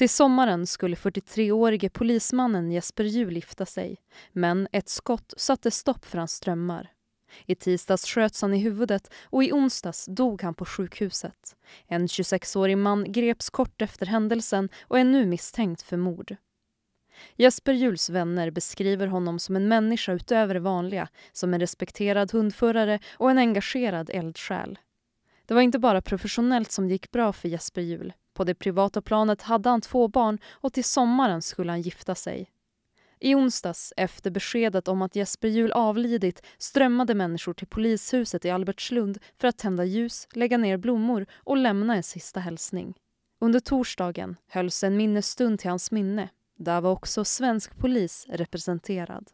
Till sommaren skulle 43-årige polismannen Jesper Juhl gifta sig men ett skott satte stopp för hans drömmar. I tisdags sköts han i huvudet och i onsdags dog han på sjukhuset. En 26-årig man greps kort efter händelsen och är nu misstänkt för mord. Jesper Juls vänner beskriver honom som en människa utöver det vanliga som en respekterad hundförare och en engagerad eldsjäl. Det var inte bara professionellt som det gick bra för Jesper Jul. På det privata planet hade han två barn och till sommaren skulle han gifta sig. I onsdags, efter beskedet om att Jesper Juhl avlidit strömmade människor till polishuset i Albertslund för att tända ljus, lägga ner blommor och lämna en sista hälsning. Under torsdagen hölls en minnesstund till hans minne. Där var också svensk polis representerad.